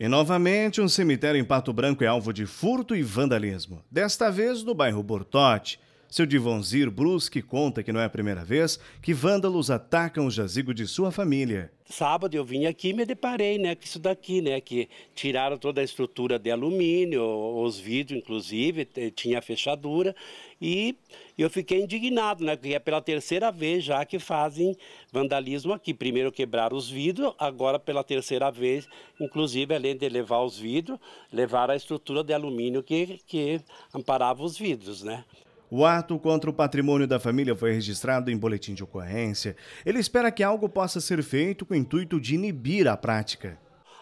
E novamente, um cemitério em Pato Branco é alvo de furto e vandalismo, desta vez no bairro Bortote. Seu Divonzir Brusque conta que não é a primeira vez que vândalos atacam o jazigo de sua família. Sábado eu vim aqui e me deparei né, com isso daqui, né, que tiraram toda a estrutura de alumínio, os vidros inclusive, tinha fechadura, e eu fiquei indignado, né, porque é pela terceira vez já que fazem vandalismo aqui. Primeiro quebraram os vidros, agora pela terceira vez, inclusive além de levar os vidros, levaram a estrutura de alumínio que, que amparava os vidros. Né. O ato contra o patrimônio da família foi registrado em boletim de ocorrência. Ele espera que algo possa ser feito com o intuito de inibir a prática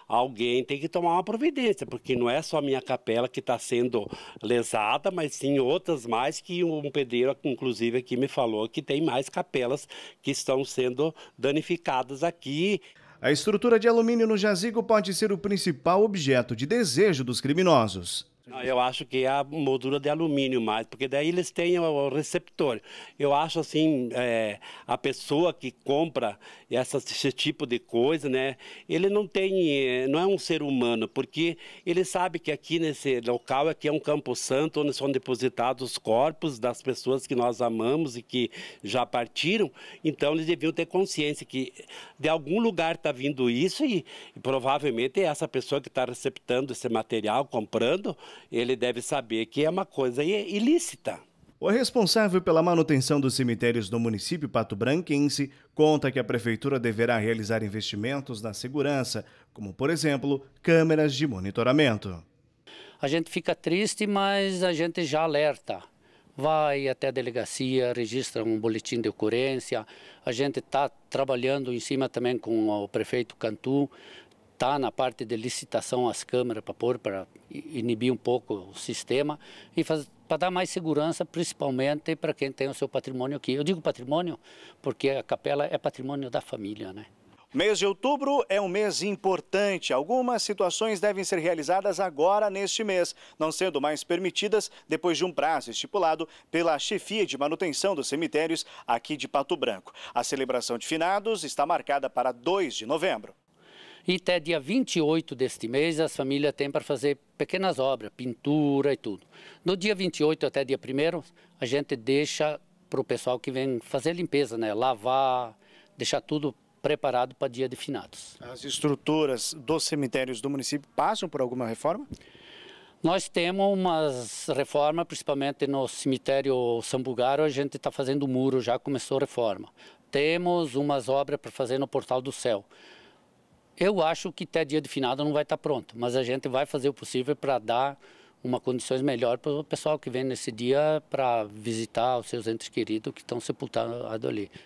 alguém tem que tomar uma providência, porque não é só a minha capela que está sendo lesada, mas sim outras mais que um pedreiro, inclusive, aqui me falou que tem mais capelas que estão sendo danificadas aqui. A estrutura de alumínio no jazigo pode ser o principal objeto de desejo dos criminosos. Ah, eu acho que é a moldura de alumínio mais, porque daí eles têm o receptor. Eu acho assim, é, a pessoa que compra essa, esse tipo de coisa, né, ele não tem, é, não é um ser humano, porque ele sabe que aqui nesse local aqui é, é um campo santo onde são depositados os corpos das pessoas que nós amamos e que já partiram. Então eles deviam ter consciência que de algum lugar está vindo isso e, e provavelmente é essa pessoa que está receptando esse material, comprando, ele deve saber que é uma coisa ilícita. O responsável pela manutenção dos cemitérios do município Pato Branquense conta que a prefeitura deverá realizar investimentos na segurança, como, por exemplo, câmeras de monitoramento. A gente fica triste, mas a gente já alerta. Vai até a delegacia, registra um boletim de ocorrência. A gente está trabalhando em cima também com o prefeito Cantu está na parte de licitação as câmeras para pôr, para inibir um pouco o sistema e para dar mais segurança, principalmente para quem tem o seu patrimônio aqui. Eu digo patrimônio porque a capela é patrimônio da família, né? Mês de outubro é um mês importante. Algumas situações devem ser realizadas agora neste mês, não sendo mais permitidas depois de um prazo estipulado pela chefia de manutenção dos cemitérios aqui de Pato Branco. A celebração de finados está marcada para 2 de novembro. E até dia 28 deste mês, as famílias têm para fazer pequenas obras, pintura e tudo. No dia 28 até dia 1 a gente deixa para o pessoal que vem fazer limpeza, né? Lavar, deixar tudo preparado para dia de finados. As estruturas dos cemitérios do município passam por alguma reforma? Nós temos umas reformas, principalmente no cemitério São Bugaro. a gente está fazendo muro, já começou a reforma. Temos umas obras para fazer no Portal do Céu. Eu acho que até dia de finado não vai estar tá pronto, mas a gente vai fazer o possível para dar uma condições melhor para o pessoal que vem nesse dia para visitar os seus entes queridos que estão sepultados ali.